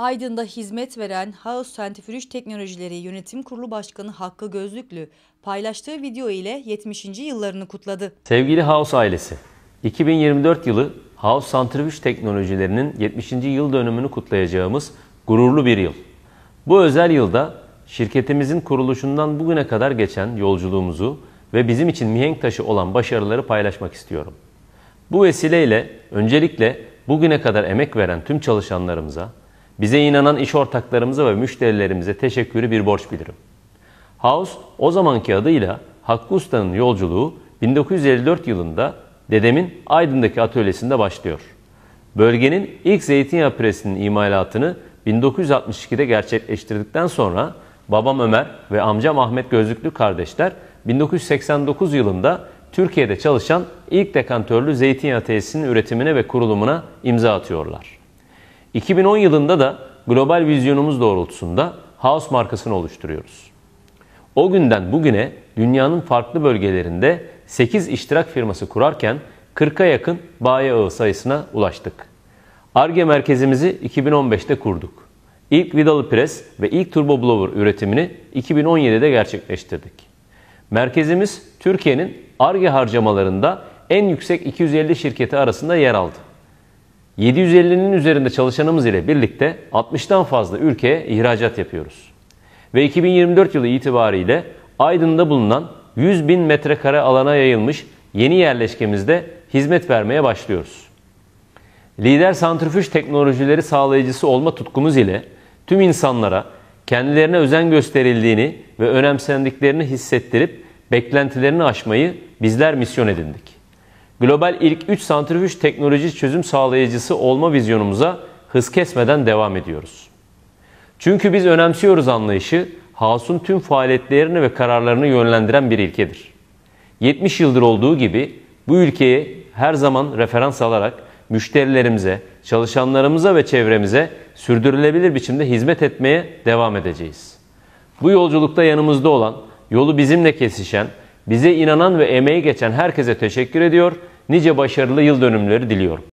Aydın'da hizmet veren House Sentifürüş Teknolojileri Yönetim Kurulu Başkanı Hakkı Gözlüklü paylaştığı video ile 70. yıllarını kutladı. Sevgili House ailesi, 2024 yılı House Santrifüj Teknolojilerinin 70. yıl dönümünü kutlayacağımız gururlu bir yıl. Bu özel yılda şirketimizin kuruluşundan bugüne kadar geçen yolculuğumuzu ve bizim için mihenk taşı olan başarıları paylaşmak istiyorum. Bu vesileyle öncelikle bugüne kadar emek veren tüm çalışanlarımıza, bize inanan iş ortaklarımıza ve müşterilerimize teşekkürü bir borç bilirim. House o zamanki adıyla Hakkı Usta'nın yolculuğu 1954 yılında dedemin Aydın'daki atölyesinde başlıyor. Bölgenin ilk zeytinyağı presinin imalatını 1962'de gerçekleştirdikten sonra babam Ömer ve amcam Ahmet Gözlüklü kardeşler 1989 yılında Türkiye'de çalışan ilk dekantörlü zeytinyağı tesisinin üretimine ve kurulumuna imza atıyorlar. 2010 yılında da global vizyonumuz doğrultusunda House markasını oluşturuyoruz. O günden bugüne dünyanın farklı bölgelerinde 8 iştirak firması kurarken 40'a yakın bayi ağı sayısına ulaştık. ARGE merkezimizi 2015'te kurduk. İlk vidalı pres ve ilk turbo blower üretimini 2017'de gerçekleştirdik. Merkezimiz Türkiye'nin ARGE harcamalarında en yüksek 250 şirketi arasında yer aldı. 750'nin üzerinde çalışanımız ile birlikte 60'tan fazla ülkeye ihracat yapıyoruz. Ve 2024 yılı itibariyle Aydın'da bulunan 100 bin metrekare alana yayılmış yeni yerleşkemizde hizmet vermeye başlıyoruz. Lider santrifüj teknolojileri sağlayıcısı olma tutkumuz ile tüm insanlara kendilerine özen gösterildiğini ve önemsendiklerini hissettirip beklentilerini aşmayı bizler misyon edindik global ilk 3 santrifüj teknoloji çözüm sağlayıcısı olma vizyonumuza hız kesmeden devam ediyoruz. Çünkü biz önemsiyoruz anlayışı, Hasun tüm faaliyetlerini ve kararlarını yönlendiren bir ilkedir. 70 yıldır olduğu gibi bu ülkeye her zaman referans alarak müşterilerimize, çalışanlarımıza ve çevremize sürdürülebilir biçimde hizmet etmeye devam edeceğiz. Bu yolculukta yanımızda olan, yolu bizimle kesişen, bize inanan ve emeği geçen herkese teşekkür ediyor nice başarılı yıl dönümleri diliyorum.